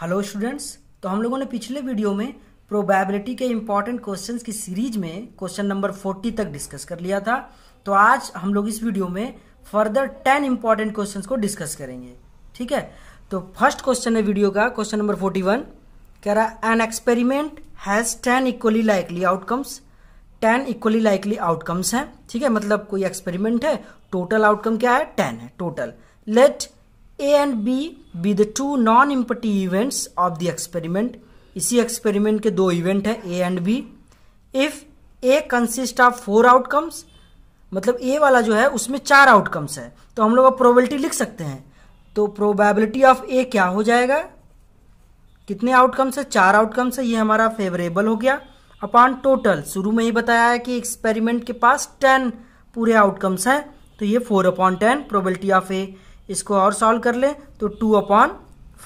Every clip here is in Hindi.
हेलो स्टूडेंट्स तो हम लोगों ने पिछले वीडियो में प्रोबेबिलिटी के इम्पॉर्टेंट क्वेश्चंस की सीरीज में क्वेश्चन नंबर 40 तक डिस्कस कर लिया था तो आज हम लोग इस वीडियो में फर्दर 10 इम्पॉर्टेंट क्वेश्चंस को डिस्कस करेंगे ठीक है तो फर्स्ट क्वेश्चन है वीडियो का क्वेश्चन नंबर 41 कह रहा an experiment has ten equally likely outcomes ten equally likely outcomes हैं ठीक है मतलब कोई एक्सपेरिमेंट है टोटल आउटकम क्या है टेन है total let A and B be the two non empty events of the experiment इसी एक्सपेरिमेंट के दो इवेंट हैं A and B if A consist of four outcomes मतलब ए वाला जो है उसमें चार आउटकम्स है तो हम लोग अब प्रोबेबिलिटी लिख सकते हैं तो प्रोबेबिलिटी ऑफ ए क्या हो जाएगा कितने आउटकम्स है चार आउटकम्स है ये हमारा फेवरेबल हो गया अपॉन टोटल शुरू में ही बताया है कि एक्सपेरिमेंट के पास टेन पूरे आउटकम्स हैं तो ये four upon ten probability of A इसको और सॉल्व कर ले तो टू अपॉन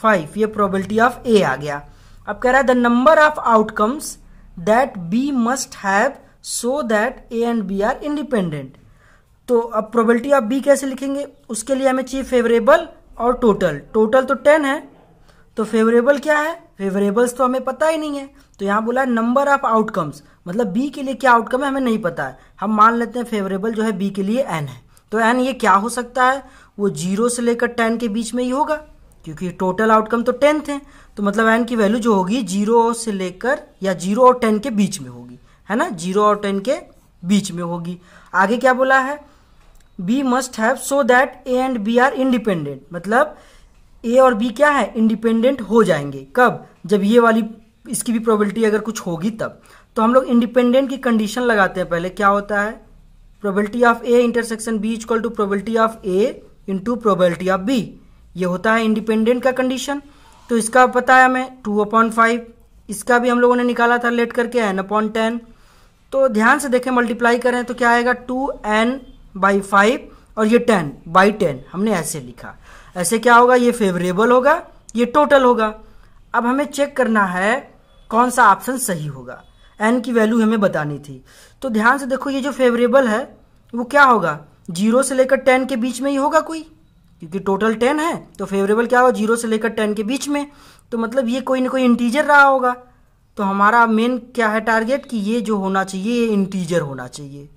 फाइव ये प्रोबेबिलिटी ऑफ ए आ गया अब कह रहा है the number of outcomes that B must have so that A and B are independent तो अब प्रोबेबिलिटी ऑफ बी कैसे लिखेंगे उसके लिए हमें चाहिए फेवरेबल और टोटल टोटल तो टेन है तो फेवरेबल क्या है फेवरेबल्स तो हमें पता ही नहीं है तो यहां बोला नंबर ऑफ आउटकम्स मतलब बी के लिए क्या आउटकम है हमें नहीं पता है हम मान लेते हैं फेवरेबल जो है बी के लिए एन है तो एन ये क्या हो सकता है वो जीरो से लेकर टेन के बीच में ही होगा क्योंकि टोटल आउटकम तो टेंथ है तो मतलब एन की वैल्यू जो होगी जीरो से लेकर या जीरो और टेन के बीच में होगी है ना जीरो और टेन के बीच में होगी आगे क्या बोला है B must have so that A and B are independent मतलब ए और बी क्या है इंडिपेंडेंट हो जाएंगे कब जब ये वाली इसकी भी प्रोबेबिलिटी अगर कुछ होगी तब तो हम लोग इंडिपेंडेंट की कंडीशन लगाते हैं पहले क्या होता है probability of A intersection B is equal to probability of A into probability of B ये होता है इंडिपेंडेंट का कंडीशन तो इसका पता है हमें टू अपॉन फाइव इसका भी हम लोगों ने निकाला था लेट करके एन अपॉन टेन तो ध्यान से देखें मल्टीप्लाई करें तो क्या आएगा टू एन बाई फाइव और ये टेन बाई टेन हमने ऐसे लिखा ऐसे क्या होगा ये फेवरेबल होगा ये टोटल होगा अब हमें चेक करना है कौन सा ऑप्शन सही होगा एन की वैल्यू हमें बतानी थी तो ध्यान से देखो ये जो फेवरेबल है वो क्या होगा जीरो से लेकर टेन के बीच में ही होगा कोई क्योंकि टोटल टेन है तो फेवरेबल क्या होगा जीरो से लेकर टेन के बीच में तो मतलब ये कोई ना कोई इंटीजर रहा होगा तो हमारा मेन क्या है टारगेट कि ये जो होना चाहिए ये इंटीजर होना चाहिए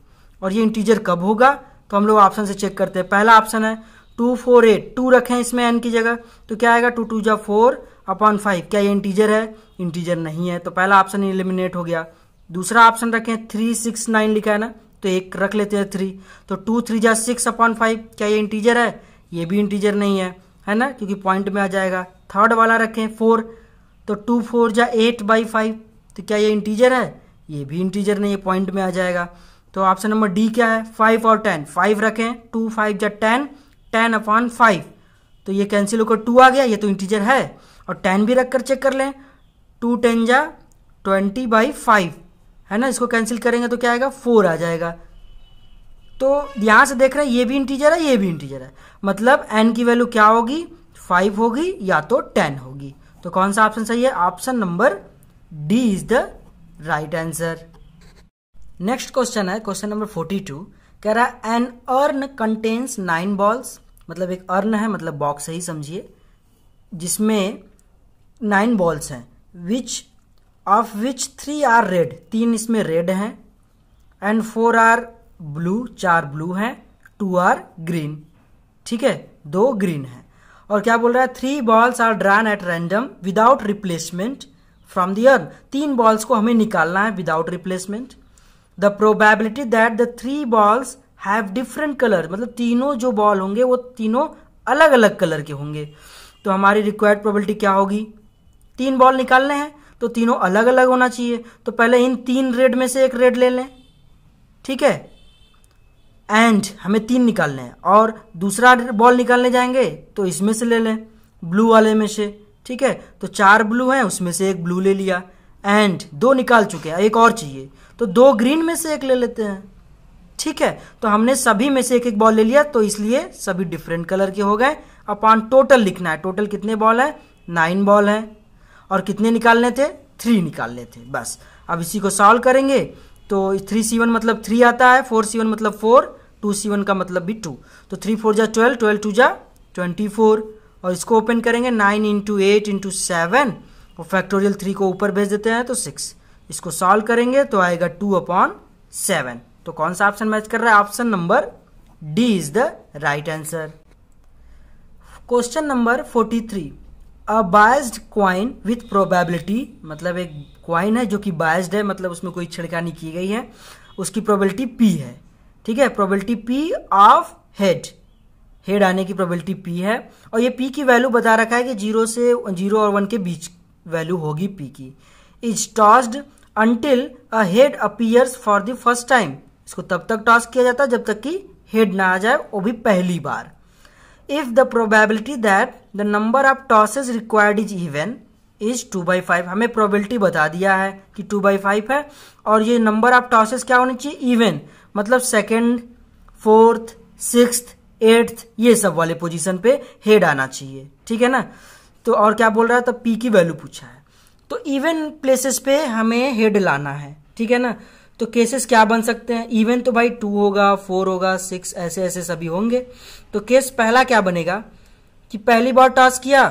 और ये इंटीजर कब होगा तो हम लोग ऑप्शन से चेक करते हैं पहला ऑप्शन है टू फोर एट टू रखें इसमें एन की जगह तो क्या आएगा टू टू जा फोर अपॉन फाइव क्या ये इंटीजर है इंटीजर नहीं है तो पहला ऑप्शन एलिमिनेट हो गया दूसरा ऑप्शन रखें थ्री सिक्स नाइन लिखा है ना तो एक रख लेते हैं थ्री तो टू थ्री जा सिक्स अपॉन फाइव क्या ये इंटीजर है ये भी इंटीजर नहीं है है ना क्योंकि पॉइंट में आ जाएगा थर्ड वाला रखें फोर तो टू फोर जा एट बाई फाइव तो क्या ये इंटीजर है ये भी इंटीजर नहीं है पॉइंट में आ जाएगा तो ऑप्शन नंबर डी क्या है फाइव और टेन फाइव रखें टू फाइव जा टेन टेन अपॉन फाइव तो ये कैंसिल होकर टू आ गया ये तो इंटीजर है और टेन भी रख कर चेक कर लें टू टेन जा ट्वेंटी बाई फाइव है ना इसको कैंसिल करेंगे तो क्या आएगा फोर आ जाएगा तो यहाँ से देख रहे हैं ये भी इंटीजर है ये भी इंटीजर है मतलब एन की वैल्यू क्या होगी फाइव होगी या तो टेन होगी तो कौन सा ऑप्शन सही है option number D is the right answer next question है क्वेश्चन नंबर फोर्टी टू कह रहा है an urn contains nine balls मतलब एक अर्न है मतलब बॉक्स है ही समझिए जिसमें नाइन बॉल्स हैं which of which three are red तीन इसमें रेड हैं एंड फोर आर ब्लू चार ब्लू हैं टू आर ग्रीन ठीक है दो ग्रीन है और क्या बोल रहा है three balls are drawn at random without replacement from the urn तीन बॉल्स को हमें निकालना है without replacement the probability that the three balls have different colour मतलब तीनों जो बॉल होंगे वो तीनों अलग अलग कलर के होंगे तो हमारी रिक्वायर्ड प्रोबेबिलिटी क्या होगी तीन बॉल निकालने हैं तो तीनों अलग अलग होना चाहिए तो पहले इन तीन रेड में से एक रेड ले लें ठीक है एंड हमें तीन निकालने हैं और दूसरा बॉल निकालने जाएंगे तो इसमें से ले लें ब्लू वाले में से ठीक है तो चार ब्लू हैं उसमें से एक ब्लू ले लिया एंड दो निकाल चुके हैं एक और चाहिए तो दो ग्रीन में से एक ले लेते हैं ठीक है तो हमने सभी में से एक एक बॉल ले लिया तो इसलिए सभी डिफरेंट कलर के हो गए अपॉन टोटल लिखना है टोटल कितने बॉल है नाइन बॉल है और कितने निकालने थे थ्री निकालने थे बस अब इसी को सॉल्व करेंगे तो थ्री सी वन मतलब थ्री आता है फोर सी वन मतलब फोर टू सी वन का मतलब भी टू तो थ्री फोर जा ट्वेल्व ट्वेल्व टू जा ट्वेंटी फोर और इसको ओपन करेंगे nine into eight into seven और फैक्टोरियल थ्री को ऊपर भेज देते हैं तो सिक्स इसको सॉल्व करेंगे तो आएगा टू अपॉन सेवन तो कौन सा ऑप्शन मैच कर रहा है option number D is the right answer question number forty three a biased coin with probability मतलब एक क्वाइन है जो कि बायस्ड है मतलब उसमें कोई छिड़कानी की गई है उसकी प्रोबेबिलिटी पी है ठीक है probability P of head head आने की प्रोबेबिलिटी पी है और ये पी की वैल्यू बता रखा है कि जीरो से जीरो और वन के बीच वैल्यू होगी पी की is tossed until a head appears for the first time इसको तब तक टॉस किया जाता है जब तक कि हेड ना आ जाए वो भी पहली बार if the probability that the number of tosses required is even is two by five हमें प्रोबेबिलिटी बता दिया है कि टू बाई फाइव है और ये नंबर ऑफ टॉसेज क्या होने चाहिए इवन मतलब सेकेंड फोर्थ सिक्स एट्थ ये सब वाले पोजीशन पे हेड आना चाहिए ठीक है ना तो और क्या बोल रहा है तो पी की वैल्यू पूछा है तो इवन प्लेसेस पे हमें हेड लाना है ठीक है ना तो केसेस क्या बन सकते हैं इवन तो भाई टू होगा फोर होगा सिक्स ऐसे ऐसे सभी होंगे तो केस पहला क्या बनेगा कि पहली बार टास्क किया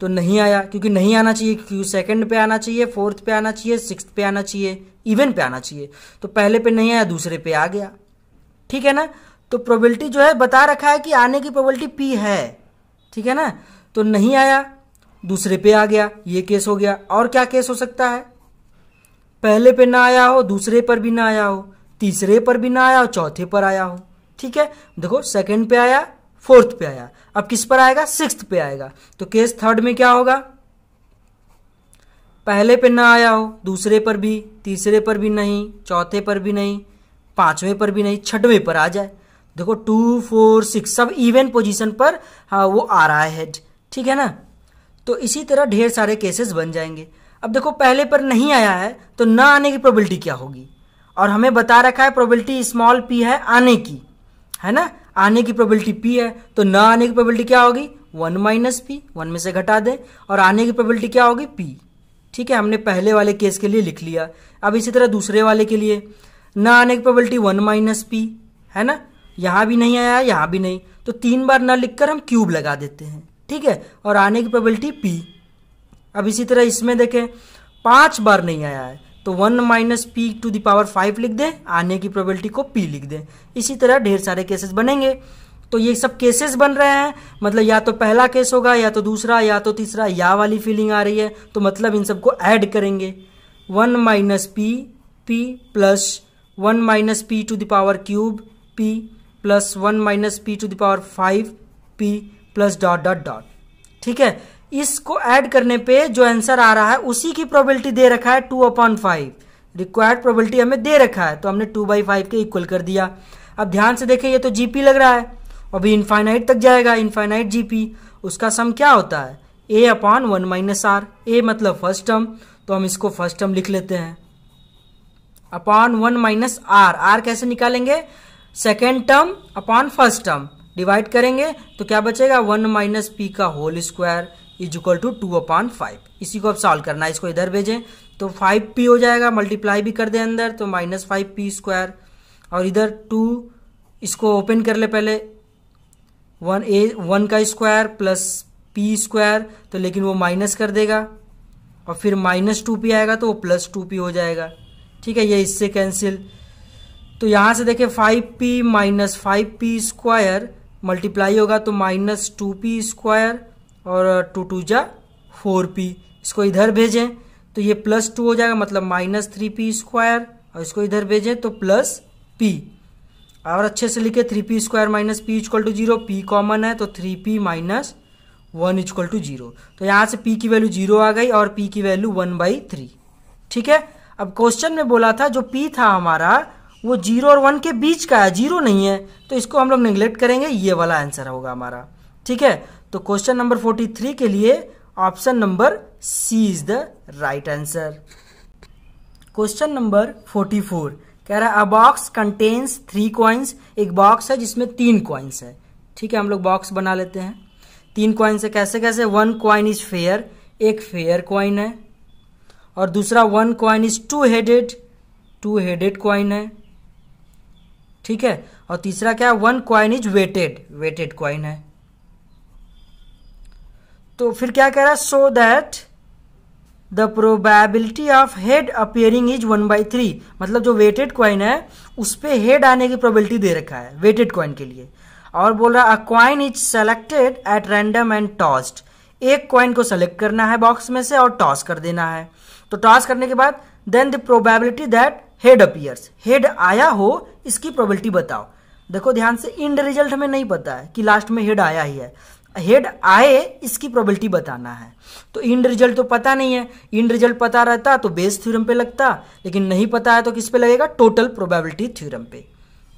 तो नहीं आया क्योंकि नहीं आना चाहिए क्योंकि सेकंड पे आना चाहिए फोर्थ पे आना चाहिए सिक्स पे आना चाहिए इवन पे आना चाहिए तो पहले पे नहीं आया दूसरे पे आ गया ठीक है ना तो प्रोबेबिलिटी जो है बता रखा है कि आने की प्रोबेबिलिटी पी है ठीक है ना तो नहीं आया दूसरे पे आ गया ये केस हो गया और क्या केस हो सकता है पहले पे ना आया हो दूसरे पर भी ना आया हो तीसरे पर भी ना आया हो चौथे पर आया हो ठीक है देखो सेकंड पे आया फोर्थ पे आया अब किस पर आएगा सिक्स पे आएगा तो केस थर्ड में क्या होगा पहले पे ना आया हो दूसरे पर भी तीसरे पर भी नहीं चौथे पर भी नहीं पांचवें पर भी नहीं छठवें पर आ जाए देखो टू फोर सिक्स सब इवन पोजीशन पर हाँ वो आ रहा है हेड ठीक है ना तो इसी तरह ढेर सारे केसेस बन जाएंगे अब देखो पहले पर नहीं आया है तो ना आने की प्रोबेबिलिटी क्या होगी और हमें बता रखा है प्रोबेबिलिटी स्मॉल पी है आने की है ना आने की प्रोबेबिलिटी पी है तो ना आने की प्रोबेबिलिटी क्या होगी वन माइनस पी वन में से घटा दें और आने की प्रोबेबिलिटी क्या होगी पी ठीक है हमने पहले वाले केस के लिए लिख लिया अब इसी तरह दूसरे वाले के लिए ना आने की प्रोबेबिलिटी वन माइनस पी है ना यहाँ भी नहीं आया यहाँ भी नहीं तो तीन बार ना लिखकर हम क्यूब लगा देते हैं ठीक है और आने की प्रोबेबिलिटी पी अब इसी तरह इसमें देखें पांच बार नहीं आया है तो one minus P to the power five लिख दें आने की प्रोबेबिलिटी को पी लिख दें इसी तरह ढेर सारे केसेस बनेंगे तो ये सब केसेस बन रहे हैं मतलब या तो पहला केस होगा या तो दूसरा या तो तीसरा या वाली फीलिंग आ रही है तो मतलब इन सबको ऐड करेंगे one minus P P plus one minus P to the power cube P plus one minus P to the power five P plus dot dot dot ठीक है इसको ऐड करने पे जो आंसर आ रहा है उसी की प्रोबेबिलिटी दे रखा है two upon five required probability हमें दे रखा है तो हमने टू बाई फाइव के इक्वल कर दिया अब ध्यान से देखें ये तो जीपी लग रहा है अभी इन्फाइनाइट तक जाएगा इन्फाइनाइट जीपी उसका सम क्या होता है a upon one minus r a मतलब फर्स्ट टर्म तो हम इसको फर्स्ट टर्म लिख लेते हैं upon one minus r r कैसे निकालेंगे second term upon first term divide करेंगे तो क्या बचेगा वन माइनस पी का whole square is equal to two upon five इसी को अब सॉल्व करना है इसको इधर भेजें तो फाइव पी हो जाएगा मल्टीप्लाई भी कर दें अंदर तो माइनस फाइव पी स्क्वायर और इधर टू इसको ओपन कर ले पहले वन ए वन का स्क्वायर प्लस पी स्क्वायर तो लेकिन वो माइनस कर देगा और फिर माइनस टू पी आएगा तो वो प्लस टू पी हो जाएगा ठीक है ये इससे कैंसिल तो यहाँ से देखें five p minus five p square multiply होगा तो माइनस टू पी स्क्वायर और टू टू जा फोर पी इसको इधर भेजें तो ये प्लस टू हो जाएगा मतलब माइनस थ्री पी स्क्वायर और इसको इधर भेजें तो प्लस पी और अच्छे से लिखे three p square minus p equal to zero p common है तो three p minus one equal to zero तो यहाँ से पी की वैल्यू जीरो आ गई और पी की वैल्यू वन बाई थ्री ठीक है अब क्वेश्चन में बोला था जो पी था हमारा वो जीरो और वन के बीच का है जीरो नहीं है तो इसको हम लोग निगलेक्ट करेंगे ये वाला आंसर होगा हमारा ठीक है तो क्वेश्चन नंबर फोर्टी थ्री के लिए option number C is the right answer question number forty four कह रहा है a box contains three coins एक बॉक्स है जिसमें तीन क्वाइंस है ठीक है हम लोग बॉक्स बना लेते हैं तीन क्वाइंस है कैसे कैसे वन क्वाइन इज फेयर एक फेयर क्वाइन है और दूसरा one coin is two headed two headed coin है ठीक है और तीसरा क्या है one coin is weighted weighted coin है तो फिर क्या कह रहा है so that the probability of head appearing is one by three मतलब जो वेटेड क्वाइन है उस पर हेड आने की प्रोबेबिलिटी दे रखा है वेटेड कॉइन के लिए और बोल रहा है a coin is selected at random and tossed एक क्वाइन को सेलेक्ट करना है बॉक्स में से और टॉस कर देना है तो टॉस करने के बाद then the probability that head appears head आया हो इसकी प्रोबेबिलिटी बताओ देखो ध्यान से इंड रिजल्ट हमें नहीं पता है कि लास्ट में हेड आया ही है हेड आए इसकी प्रोबेबिलिटी बताना है तो इंड रिजल्ट तो पता नहीं है इंड रिजल्ट पता रहता तो बेस थ्योरम पे लगता लेकिन नहीं पता है तो किस पे लगेगा टोटल प्रोबेबिलिटी थ्योरम पे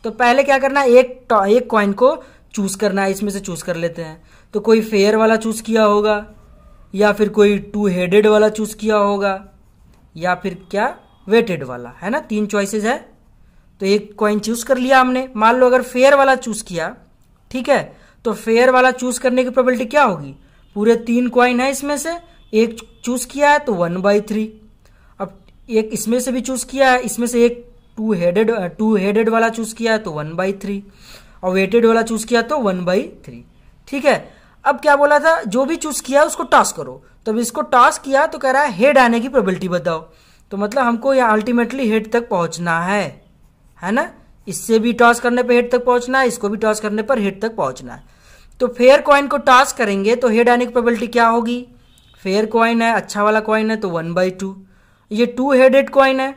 तो पहले क्या करना है एक एक कॉइन को चूज करना है इसमें से चूज कर लेते हैं तो कोई फेयर वाला चूज किया होगा या फिर कोई टू हेडेड वाला चूज किया होगा या फिर क्या वेटेड वाला है ना तीन चॉइसेस है तो एक कॉइन चूज कर लिया हमने मान लो अगर फेयर वाला चूज किया ठीक है तो फेयर वाला चूज करने की प्रोबेबिलिटी क्या होगी पूरे तीन क्वाइन है इसमें से एक चूज किया है तो वन बाई थ्री अब एक इसमें से भी चूज किया है इसमें से एक टू हेडेड टू हेडेड वाला चूज किया है तो वन बाई थ्री और वेटेड वाला चूज किया तो वन बाई थ्री ठीक है अब क्या बोला था जो भी चूज किया उसको टॉस करो तब तो इसको टॉस किया तो कह रहा है हेड आने की प्रोबेबिलिटी बताओ तो मतलब हमको यहाँ अल्टीमेटली हेड तक पहुंचना है है ना इससे भी टॉस करने पर हेड तक पहुंचना है इसको भी टॉस करने पर हेड तक पहुंचना है तो फेयर कॉइन को टॉस करेंगे तो हेड आने की प्रोबेबिलिटी क्या होगी फेयर कॉइन है अच्छा वाला कॉइन है तो वन बाई टू ये टू हेडेड कॉइन है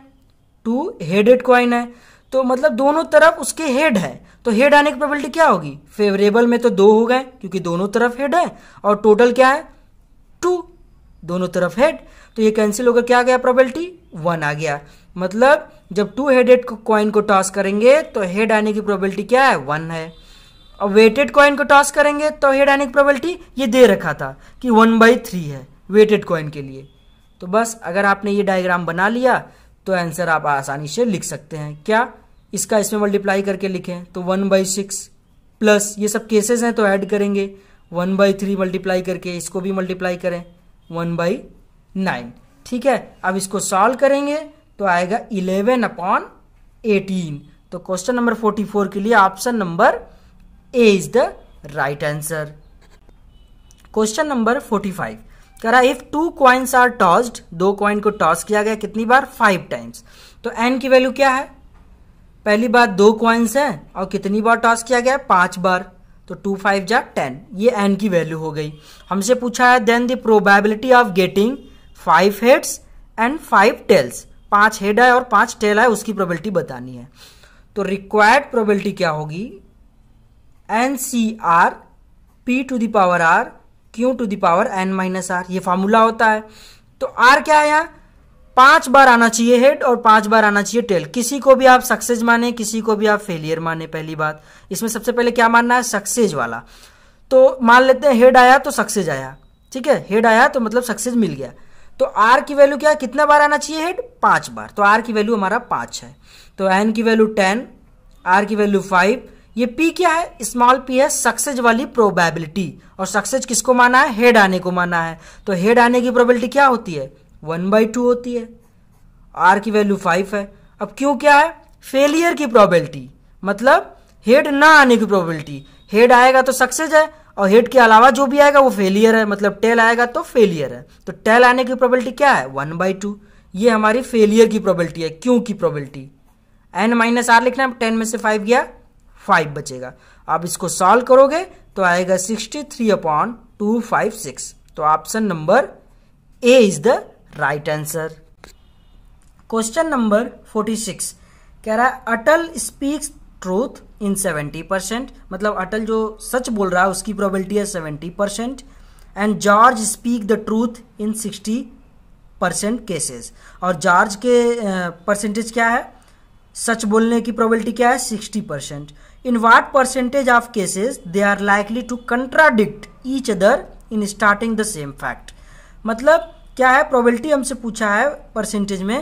टू हेडेड कॉइन है तो मतलब दोनों तरफ उसके हेड है तो हेड आने की प्रोबेबिलिटी क्या होगी फेवरेबल में तो दो हो गए क्योंकि दोनों तरफ हेड है और टोटल क्या है टू दोनों तरफ हेड तो ये कैंसिल होकर क्या गया प्रोबेबिलिटी वन आ गया मतलब जब टू हेडेड कॉइन को टॉस करेंगे तो हेड आने की प्रोबेबिलिटी क्या है वन है अब वेटेड कॉइन को टॉस करेंगे तो हेड आने प्रोबेबिलिटी ये दे रखा था कि वन बाई थ्री है वेटेड कॉइन के लिए तो बस अगर आपने ये डायग्राम बना लिया तो आंसर आप आसानी से लिख सकते हैं क्या इसका इसमें मल्टीप्लाई करके लिखें तो वन बाई सिक्स प्लस ये सब केसेस हैं तो ऐड करेंगे वन बाई थ्री मल्टीप्लाई करके इसको भी मल्टीप्लाई करें वन बाई नाइन ठीक है अब इसको सॉल्व करेंगे तो आएगा इलेवन अपॉन एटीन तो क्वेश्चन नंबर फोर्टी फोर के लिए option number A is the right answer question number forty five कह रहा if two coins are tossed दो क्वाइन को टॉस किया गया कितनी बार फाइव टाइम्स तो एन की वैल्यू क्या है पहली बार दो क्वाइंस हैं और कितनी बार टॉस किया गया पांच बार तो टू फाइव जा टेन ये एन की वैल्यू हो गई हमसे पूछा है then the probability of getting five heads and five tails पांच हेड है और पांच टेल है उसकी प्रोबेबिलिटी बतानी है तो रिक्वायर्ड प्रोबेबिलिटी क्या होगी n C r p to the power r q to the power n minus r ये फार्मूला होता है तो आर क्या है यहाँ पांच बार आना चाहिए हेड और पांच बार आना चाहिए टेल किसी को भी आप सक्सेस माने किसी को भी आप फेलियर माने पहली बात इसमें सबसे पहले क्या मानना है सक्सेस वाला तो मान लेते हैं हेड आया तो सक्सेस आया ठीक है हेड आया तो मतलब सक्सेस मिल गया तो आर की वैल्यू क्या है कितना बार आना चाहिए हेड पांच बार तो आर की वैल्यू हमारा पांच है तो एन की वैल्यू टेन आर की वैल्यू फाइव ये पी क्या है स्मॉल पी है सक्सेस वाली प्रोबेबिलिटी और सक्सेस किसको माना है हेड आने को माना है तो हेड आने की प्रोबेबिलिटी क्या होती है वन बाई टू होती है आर की वैल्यू फाइव है अब क्यों क्या है फेलियर की प्रोबेबिलिटी मतलब हेड ना आने की प्रोबेबिलिटी हेड आएगा तो सक्सेस है और हेड के अलावा जो भी आएगा वो फेलियर है मतलब टेल आएगा तो फेलियर है तो टेल आने की प्रोबेबिलिटी क्या है वन बाई टू ये हमारी फेलियर की प्रोबेबिलिटी है क्यों की प्रोबेबिलिटी एन माइनस आर लिखना है टेन में से फाइव गया फाइव बचेगा आप इसको सॉल्व करोगे तो आएगा sixty three upon two five six तो option number A is the right answer question number forty six कह रहा है Atal speaks truth in seventy percent मतलब अटल जो सच बोल रहा है उसकी प्रोबेबिलिटी है seventy percent and George speak the truth in sixty percent cases और जॉर्ज के परसेंटेज क्या है सच बोलने की प्रोबेबिलिटी क्या है sixty percent in what percentage of cases they are likely to contradict each other in starting the same fact मतलब क्या है प्रोबेबिलिटी हमसे पूछा है परसेंटेज में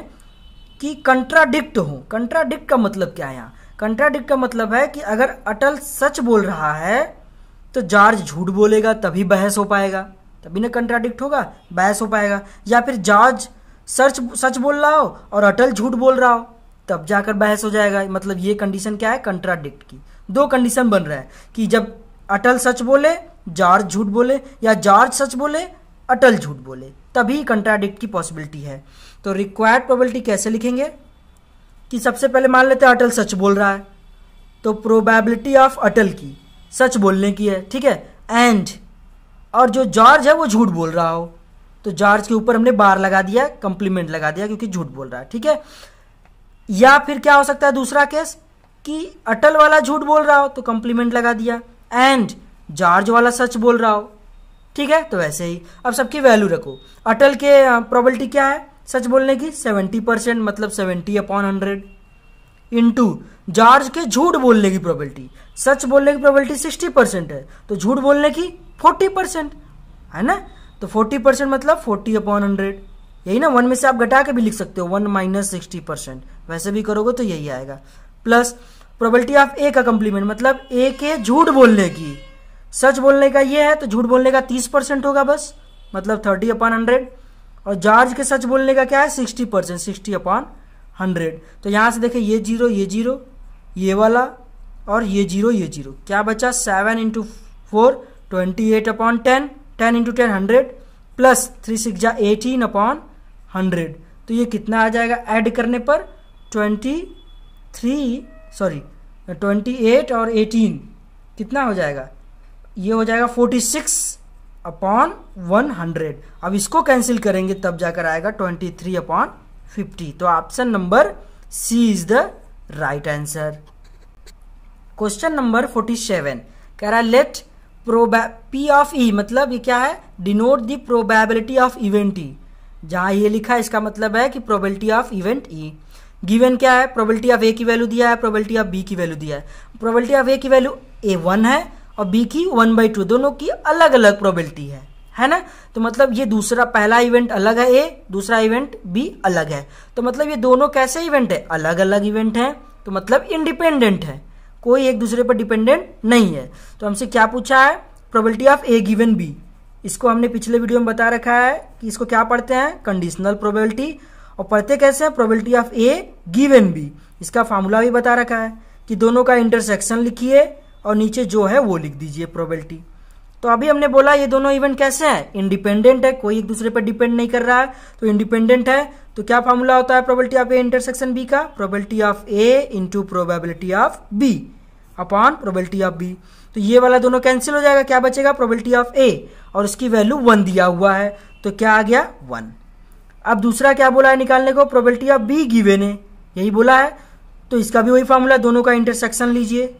कि कंट्राडिक्ट हो कंट्राडिक्ट का मतलब क्या है यहाँ कंट्राडिक्ट का मतलब है कि अगर अटल सच बोल रहा है तो जॉर्ज झूठ बोलेगा तभी बहस हो पाएगा तभी ना कंट्राडिक्ट होगा बहस हो पाएगा या फिर जॉर्ज सच सच बोल रहा हो और अटल झूठ बोल रहा हो तब जाकर बहस हो जाएगा मतलब ये कंडीशन क्या है कंट्राडिक्ट की दो कंडीशन बन रहा है कि जब अटल सच बोले जॉर्ज झूठ बोले या जॉर्ज सच बोले अटल झूठ बोले तभी कंट्राडिक्ट की पॉसिबिलिटी है तो रिक्वायर्ड प्रोबेबिलिटी कैसे लिखेंगे कि सबसे पहले मान लेते हैं अटल सच बोल रहा है तो प्रोबेबिलिटी ऑफ अटल की सच बोलने की है ठीक है एंड और जो जॉर्ज है वो झूठ बोल रहा हो तो जॉर्ज के ऊपर हमने बार लगा दिया कंप्लीमेंट लगा दिया क्योंकि झूठ बोल रहा है ठीक है या फिर क्या हो सकता है दूसरा केस कि अटल वाला झूठ बोल रहा हो तो कंप्लीमेंट लगा दिया एंड जॉर्ज वाला सच बोल रहा हो ठीक है तो वैसे ही अब सबकी वैल्यू रखो अटल के प्रोबेबिलिटी क्या है सच बोलने की सेवेंटी परसेंट मतलब seventy upon hundred into George के झूठ बोलने की प्रोबेबिलिटी सच बोलने की प्रोबेबिलिटी सिक्सटी परसेंट है तो झूठ बोलने की फोर्टी परसेंट है ना तो फोर्टी परसेंट मतलब फोर्टी अपॉन हंड्रेड यही ना वन में से आप घटा के भी लिख सकते हो वन माइनस सिक्सटी परसेंट वैसे भी करोगे तो यही आएगा प्लस प्रोबेबिलिटी ऑफ ए का कंप्लीमेंट मतलब ए के झूठ बोलने की सच बोलने का ये है तो झूठ बोलने का तीस परसेंट होगा बस मतलब थर्टी अपॉन हंड्रेड और जॉर्ज के सच बोलने का क्या है sixty percent sixty upon hundred तो यहां से देखें ये जीरो ये जीरो ये वाला और ये जीरो ये जीरो क्या बचा seven into four twenty eight upon ten ten into ten hundred plus three six जा एटीन अपॉन हंड्रेड तो ये कितना आ जाएगा ऐड करने पर twenty three sorry twenty eight और एटीन कितना हो जाएगा ये हो जाएगा forty six upon one hundred अब इसको कैंसिल करेंगे तब जाकर आएगा ट्वेंटी थ्री अपॉन फिफ्टी तो option number C is the right answer question number forty seven कह रहा है let probe P of E मतलब ये क्या है denote the probability of event E जहां ये लिखा है इसका मतलब है कि probability of event E given क्या है प्रोबेबिलिटी ऑफ ए की वैल्यू दिया है प्रोबेबिलिटी ऑफ बी की वैल्यू दिया है प्रोबेबिलिटी ऑफ ए की वैल्यू ए वन है और बी की वन बाई टू दोनों की अलग अलग प्रोबेबिलिटी है है ना तो मतलब ये दूसरा पहला इवेंट अलग है ए दूसरा इवेंट बी अलग है तो मतलब ये दोनों कैसे इवेंट है अलग अलग इवेंट है तो मतलब इंडिपेंडेंट है कोई एक दूसरे पर डिपेंडेंट नहीं है तो हमसे क्या पूछा है probability of A given B इसको हमने पिछले वीडियो में बता रखा है कि इसको क्या पढ़ते हैं कंडीशनल प्रोबेबिलिटी और पढ़ते कैसे हैं probability of A given B इसका फार्मूला भी बता रखा है कि दोनों का इंटरसेक्शन लिखिए और नीचे जो है वो लिख दीजिए प्रोबेबिलिटी तो अभी हमने बोला ये दोनों इवेंट कैसे हैं इंडिपेंडेंट है कोई एक दूसरे पर डिपेंड नहीं कर रहा है तो इंडिपेंडेंट है तो क्या फार्मूला होता है probability of A intersection B का probability of A into probability of B upon probability of B तो ये वाला दोनों कैंसिल हो जाएगा क्या बचेगा प्रोबेबिलिटी ऑफ ए और उसकी वैल्यू वन दिया हुआ है तो क्या आ गया वन अब दूसरा क्या बोला है निकालने को प्रोबेबिलिटी ऑफ बी गिवेन है यही बोला है तो इसका भी वही फॉर्मूला दोनों का इंटरसेक्शन लीजिए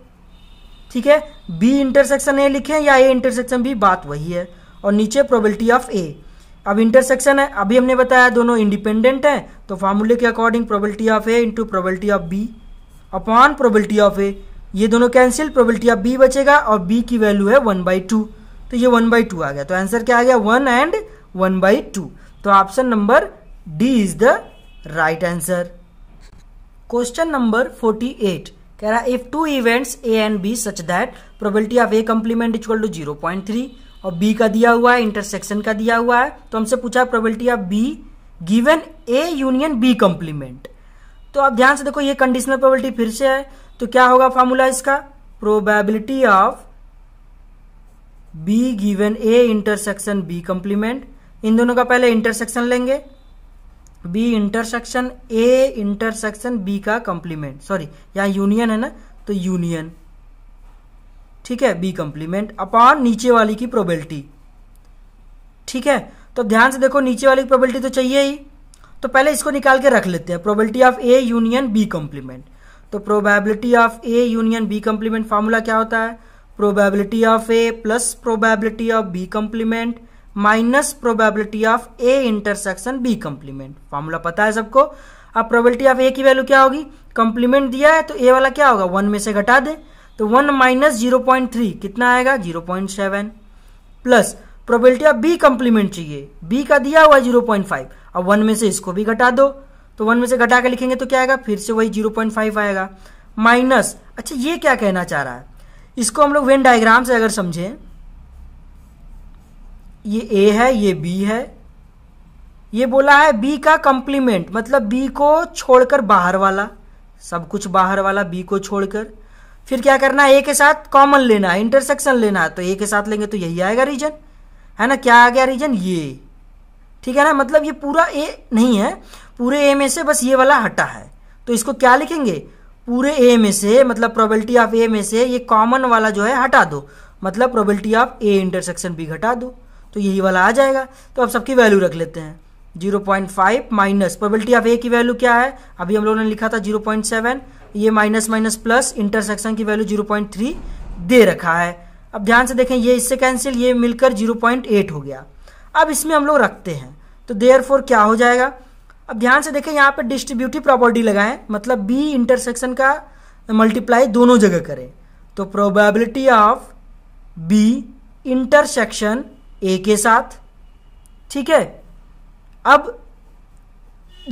ठीक है बी इंटरसेक्शन ए लिखे या ए इंटरसेक्शन बी बात वही है और नीचे प्रोबेबिलिटी ऑफ ए अब इंटरसेक्शन है अभी हमने बताया दोनों इंडिपेंडेंट हैं तो फार्मूले के according probability of A into probability of B upon probability of A ये दोनों कैंसिल प्रोबेबिलिटी ऑफ बी बचेगा और बी की वैल्यू है वन बाई टू तो ये वन बाई टू आ गया तो आंसर क्या आ गया one and one by two तो option number D is the right answer question number forty eight कह रहा if two events A and B such that probability of A complement equal to zero point three और बी का दिया हुआ है इंटरसेक्शन का दिया हुआ है तो हमसे पूछा probability of B given A union B complement तो आप ध्यान से देखो ये कंडीशनल प्रोबेबिलिटी फिर से है तो क्या होगा फॉर्मूला इसका probability of B given A intersection B complement इन दोनों का पहले इंटरसेक्शन लेंगे B intersection A intersection B का कंप्लीमेंट सॉरी यहां यूनियन है ना तो यूनियन ठीक है बी कंप्लीमेंट अपॉन नीचे वाली की प्रोबेबिलिटी ठीक है तो ध्यान से देखो नीचे वाली प्रोबेबिलिटी तो चाहिए ही तो पहले इसको निकाल के रख लेते हैं probability of A union B complement तो probability of A union B complement formula क्या होता है probability of A plus probability of B complement minus probability of A intersection B complement formula पता है सबको अब प्रोबेबिलिटी ऑफ ए की वैल्यू क्या होगी कम्प्लीमेंट दिया है तो ए वाला क्या होगा वन में से घटा दे तो one minus zero point three कितना आएगा zero point seven plus probability of B complement चाहिए बी का दिया हुआ जीरो पॉइंट फाइव अब वन में से इसको भी घटा दो तो वन में से घटा के लिखेंगे तो क्या आएगा फिर से वही जीरो पॉइंट फाइव आएगा माइनस अच्छा ये क्या कहना चाह रहा है इसको हम लोग वेन डायग्राम से अगर समझें ये ए है ये बी है ये बोला है बी का कंप्लीमेंट मतलब बी को छोड़कर बाहर वाला सब कुछ बाहर वाला बी को छोड़कर फिर क्या करना है ए के साथ कॉमन लेना है इंटरसेक्शन लेना है तो ए के साथ लेंगे तो यही आएगा रीजन है ना क्या आ गया रीजन ये ठीक है ना मतलब ये पूरा ए नहीं है पूरे ए में से बस ये वाला हटा है तो इसको क्या लिखेंगे पूरे ए में से मतलब प्रोबेबिलिटी ऑफ ए में से ये कॉमन वाला जो है हटा दो मतलब probability of A intersection B घटा दो तो यही वाला आ जाएगा तो अब सबकी वैल्यू रख लेते हैं 0.5 माइनस प्रोबेबिलिटी ऑफ ए की वैल्यू क्या है अभी हम लोगों ने लिखा था 0.7 ये माइनस माइनस प्लस इंटरसेक्शन की वैल्यू 0.3 दे रखा है अब ध्यान से देखें ये इससे कैंसिल ये मिलकर 0.8 हो गया अब इसमें हम लोग रखते हैं तो देयर क्या हो जाएगा अब ध्यान से देखें यहाँ पे डिस्ट्रीब्यूटिव प्रॉपर्टी लगाएं मतलब बी इंटरसेक्शन का मल्टीप्लाई दोनों जगह करें तो probability of B intersection A के साथ ठीक है अब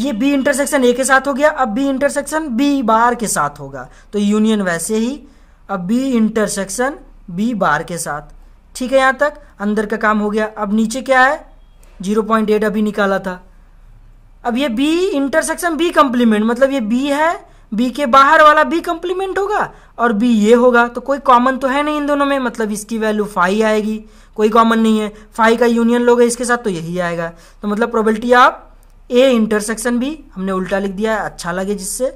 ये बी इंटरसेक्शन ए के साथ हो गया अब बी इंटरसेक्शन बी बार के साथ होगा तो यूनियन वैसे ही अब बी इंटरसेक्शन बी बार के साथ ठीक है यहाँ तक अंदर का काम हो गया अब नीचे क्या है 0.8 अभी निकाला था अब ये बी इंटरसेक्शन बी कंप्लीमेंट मतलब ये बी है बी के बाहर वाला बी कंप्लीमेंट होगा और बी ये होगा तो कोई कॉमन तो है नहीं इन दोनों में मतलब इसकी वैल्यू फाइव आएगी कोई कॉमन नहीं है फाइव का यूनियन लोगे इसके साथ तो यही आएगा तो मतलब प्रोबेबिलिटी आप ए इंटरसेक्शन बी हमने उल्टा लिख दिया है अच्छा लगे जिससे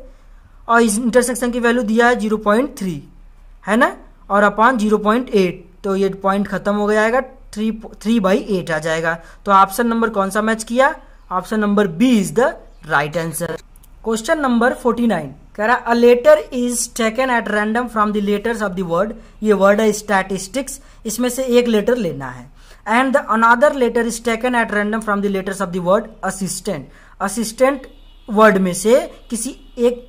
और इस इंटरसेक्शन की वैल्यू दिया है जीरो पॉइंट थ्री है ना और अपॉन जीरो पॉइंट एट तो ये पॉइंट खत्म हो गया आएगा थ्री थ्री बाई एट आ जाएगा तो ऑप्शन नंबर कौन सा मैच किया option number B is the right answer question number forty nine कह रहा है letter is taken at random from the letters of the word ये वर्ड है स्टैटिस्टिक्स इसमें से एक लेटर लेना है and the another letter is taken at random from the letters of the word assistant assistant word में से किसी एक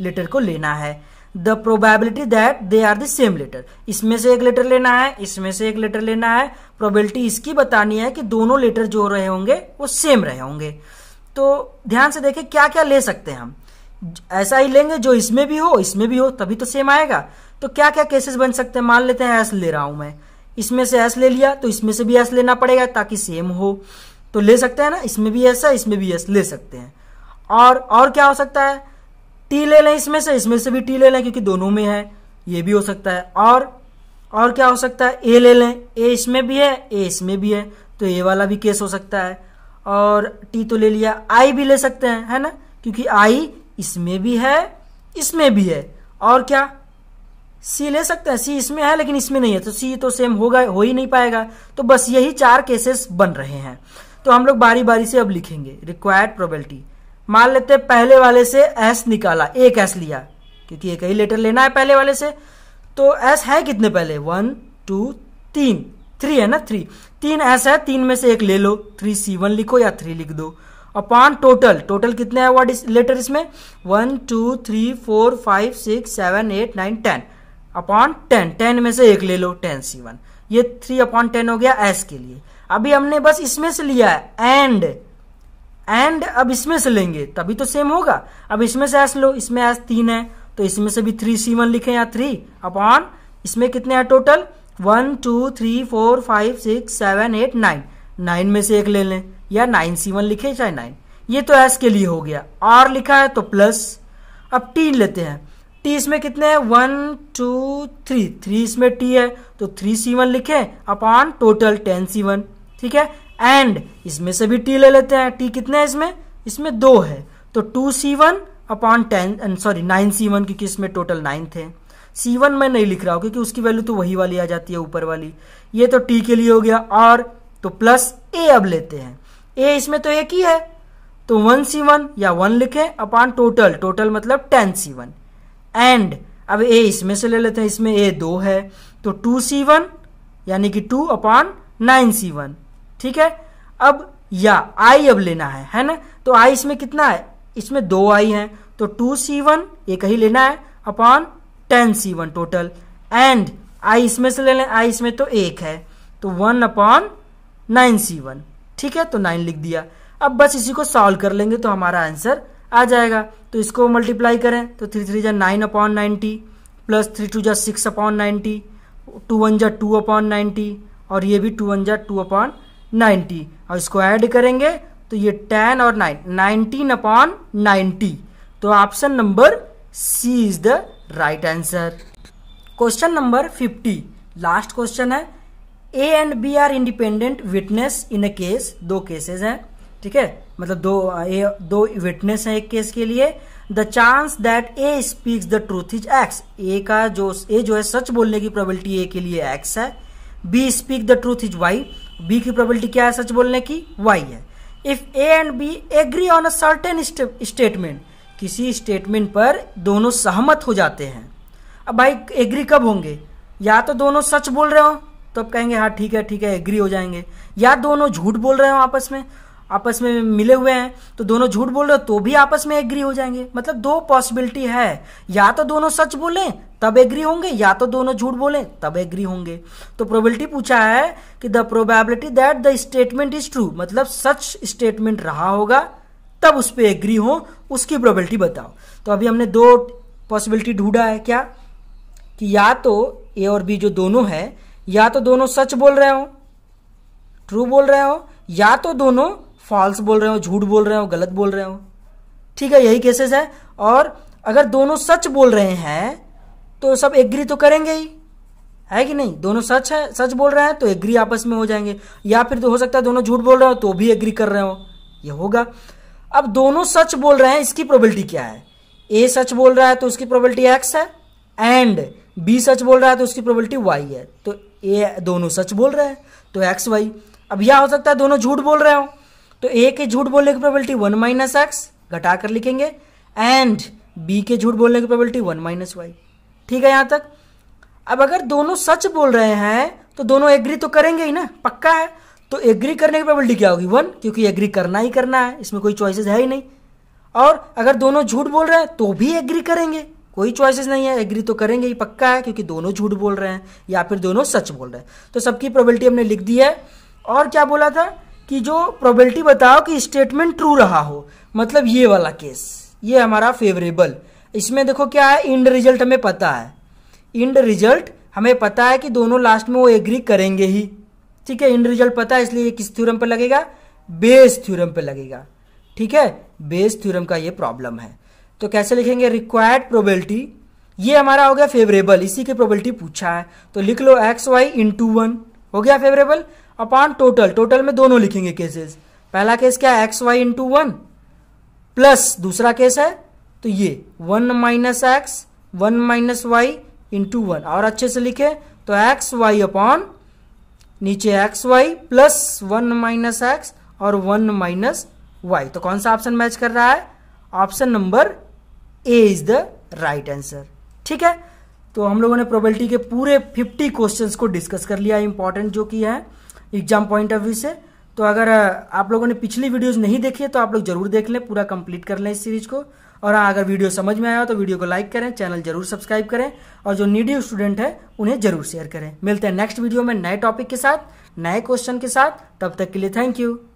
लेटर को लेना है the probability that they are the same letter इसमें से एक लेटर लेना है इसमें से एक लेटर लेना है प्रोबेबिलिटी इसकी बतानी है कि दोनों लेटर जो रहे होंगे वो सेम रहे होंगे तो ध्यान से देखें क्या क्या ले सकते हैं हम ऐसा ही लेंगे जो इसमें भी हो इसमें भी हो तभी तो सेम आएगा तो क्या क्या केसेस बन सकते हैं मान लेते हैं एस ले रहा हूं मैं इसमें से एस ले लिया तो इसमें से भी एस लेना पड़ेगा ताकि सेम हो तो ले सकते हैं ना इसमें भी एस है इसमें भी एस ले सकते हैं और और क्या हो सकता है टी ले लें इसमें से इसमें से भी टी ले लें क्योंकि दोनों में है ये भी हो सकता है और और क्या हो सकता है ए ले लें ए इसमें भी है ए इसमें भी है तो ए वाला भी केस हो सकता है और टी तो ले लिया आई भी ले सकते हैं है ना क्योंकि आई इसमें भी है इसमें भी है और क्या सी ले सकते हैं सी इसमें है लेकिन इसमें नहीं है तो सी तो सेम होगा हो ही नहीं पाएगा तो बस यही चार केसेस बन रहे हैं तो हम लोग बारी बारी से अब लिखेंगे रिक्वायर्ड प्रोबेबिलिटी मान लेते पहले वाले से एस निकाला एक एस लिया क्योंकि एक ही लेटर लेना है पहले वाले से तो एस है कितने पहले वन टू तीन थ्री है ना थ्री तीन एस है तीन में से एक ले लो थ्री सी वन लिखो या थ्री लिख दो अपॉन टोटल टोटल कितने है वर्ड इस, लेटर इसमें one two three four five six seven eight nine ten upon ten ten में से एक ले लो टेन सी वन ये थ्री अपॉन टेन हो गया एस के लिए अभी हमने बस इसमें से लिया है एंड एंड अब इसमें से लेंगे तभी तो सेम होगा अब इसमें से एस लो इसमें एस तीन है तो इसमें से भी थ्री सी वन लिखे या थ्री अपॉन इसमें कितने हैं total one two three four five six seven eight nine nine में से एक ले लें या नाइन सी वन लिखे चाहे नाइन ये तो एस के लिए हो गया आर लिखा है तो प्लस अब टी लेते हैं टी इसमें कितने हैं वन टू थ्री थ्री इसमें टी है तो थ्री सी वन लिखे upon total ten C one ठीक है एंड इसमें से भी टी ले लेते हैं टी कितना है इसमें इसमें दो है तो two C one upon ten sorry nine C one क्योंकि इसमें टोटल नाइन थे सी वन मैं नहीं लिख रहा हूं क्योंकि उसकी वैल्यू तो वही वाली आ जाती है ऊपर वाली ये तो टी के लिए हो गया और तो प्लस ए अब लेते हैं ए इसमें तो एक ही है तो वन सी वन या वन लिखे अपॉन टोटल टोटल मतलब टेन सी वन एंड अब ए इसमें से ले लेते हैं इसमें ए दो है तो टू सी वन यानी कि two upon nine C one ठीक है अब या आई अब लेना है है ना तो आई इसमें कितना है इसमें दो आई है तो टू सी वन ये कहीं लेना है upon ten C one total and आई इसमें से ले लें आई इसमें तो एक है तो one upon nine C one ठीक है तो नाइन लिख दिया अब बस इसी को सॉल्व कर लेंगे तो हमारा आंसर आ जाएगा तो इसको मल्टीप्लाई करें तो थ्री थ्री जा nine upon ninety plus three two जा six upon ninety two one जा टू अपॉन नाइनटी और ये भी टू वन जा टू अपॉन नाइन्टी और इसको ऐड करेंगे तो ये टेन और नाइन नाइनटीन अपॉन नाइन्टी तो option number C is the right answer question number fifty last question है A and B are independent witness in a case दो केसेस हैं ठीक है मतलब दो ए दो विटनेस है एक केस के लिए the chance that A speaks the truth is X A का जो ए जो है सच बोलने की प्रोबेबिलिटी ए के लिए एक्स है B speak the truth is Y B की प्रोबेबिलिटी क्या है सच बोलने की वाई है if A and B agree on a certain statement किसी स्टेटमेंट पर दोनों सहमत हो जाते हैं अब भाई एग्री कब होंगे या तो दोनों सच बोल रहे हो तो अब कहेंगे हाँ ठीक है ठीक है एग्री हो जाएंगे या दोनों झूठ बोल रहे हो आपस में आपस में मिले हुए हैं तो दोनों झूठ बोल रहे हो तो भी आपस में एग्री हो जाएंगे मतलब दो पॉसिबिलिटी है या तो दोनों सच बोले तब एग्री होंगे या तो दोनों झूठ बोले तब एग्री होंगे तो प्रोबेबिलिटी पूछा है कि the probability that the statement is true मतलब सच स्टेटमेंट रहा होगा तब उस पर एग्री हो उसकी प्रोबेबिलिटी बताओ तो अभी हमने दो पॉसिबिलिटी ढूंढा है क्या कि या तो ए और बी जो दोनों है या तो दोनों सच बोल रहे हो ट्रू बोल रहे हो या तो दोनों फॉल्स बोल रहे हो झूठ बोल रहे हो गलत बोल रहे हो ठीक है यही केसेस है और अगर दोनों सच बोल रहे हैं तो सब एग्री तो करेंगे ही है कि नहीं दोनों सच है सच बोल रहे हैं तो एग्री आपस में हो जाएंगे या फिर तो हो सकता है दोनों झूठ बोल रहे हो तो भी एग्री कर रहे हो ये होगा अब दोनों सच बोल रहे हैं इसकी प्रोबेबिलिटी क्या है ए सच बोल रहा है तो उसकी प्रोबेबिलिटी एक्स है एंड बी सच बोल रहा है तो उसकी प्रोबेबिलिटी वाई है तो ए दोनों सच बोल रहे हैं तो एक्स वाई अब यह हो सकता है दोनों झूठ बोल रहे हो तो ए के झूठ बोलने की प्रोबेबिलिटी वन माइनस एक्स घटा कर लिखेंगे एंड बी के झूठ बोलने की प्रोबेबिलिटी वन माइनस वाई ठीक है यहां तक अब अगर दोनों सच बोल रहे हैं तो दोनों एग्री तो करेंगे ही ना पक्का है तो एग्री करने की प्रोबेबिलिटी क्या होगी वन क्योंकि एग्री करना ही करना है इसमें कोई चॉइसेस है ही नहीं और अगर दोनों झूठ बोल रहे हैं तो भी एग्री करेंगे कोई चॉइसेस नहीं है एग्री तो करेंगे ही पक्का है क्योंकि दोनों झूठ बोल रहे हैं या फिर दोनों सच बोल रहे हैं तो सबकी प्रोबेबिलिटी हमने लिख दी है और क्या बोला था कि जो प्रोबेबिलिटी बताओ कि स्टेटमेंट ट्रू रहा हो मतलब ये वाला केस ये हमारा फेवरेबल इसमें देखो क्या है इंड रिजल्ट हमें पता है इंड रिजल्ट हमें पता है कि दोनों लास्ट में वो एग्री करेंगे ही ठीक है इंड रिजल्ट पता है इसलिए ये किस थ्योरम पर लगेगा बेस थ्योरम पर लगेगा ठीक है बेस थ्योरम का ये प्रॉब्लम है तो कैसे लिखेंगे रिक्वायर्ड प्रोबेबिलिटी ये हमारा हो गया फेवरेबल इसी की प्रोबेबिलिटी पूछा है तो लिख लो X Y into one हो गया फेवरेबल अपॉन टोटल टोटल में दोनों लिखेंगे केसेस पहला केस क्या है X Y into one plus दूसरा केस है तो ये one minus X one minus Y into one और अच्छे से लिखे तो एक्स वाई अपॉन नीचे X Y plus one minus X और वन माइनस वाई तो कौन सा ऑप्शन मैच कर रहा है option number A is the right answer ठीक है तो हम लोगों ने प्रोबेबिलिटी के पूरे 50 क्वेश्चंस को डिस्कस कर लिया इंपॉर्टेंट जो कि है एग्जाम पॉइंट ऑफ व्यू से तो अगर आप लोगों ने पिछली वीडियोस नहीं देखी है तो आप लोग जरूर देख लें पूरा कंप्लीट कर लें इस सीरीज को और हाँ अगर वीडियो समझ में आया हो तो वीडियो को लाइक करें चैनल जरूर सब्सक्राइब करें और जो नीडियो स्टूडेंट है उन्हें जरूर शेयर करें मिलते हैं नेक्स्ट वीडियो में नए टॉपिक के साथ नए क्वेश्चन के साथ तब तक के लिए थैंक यू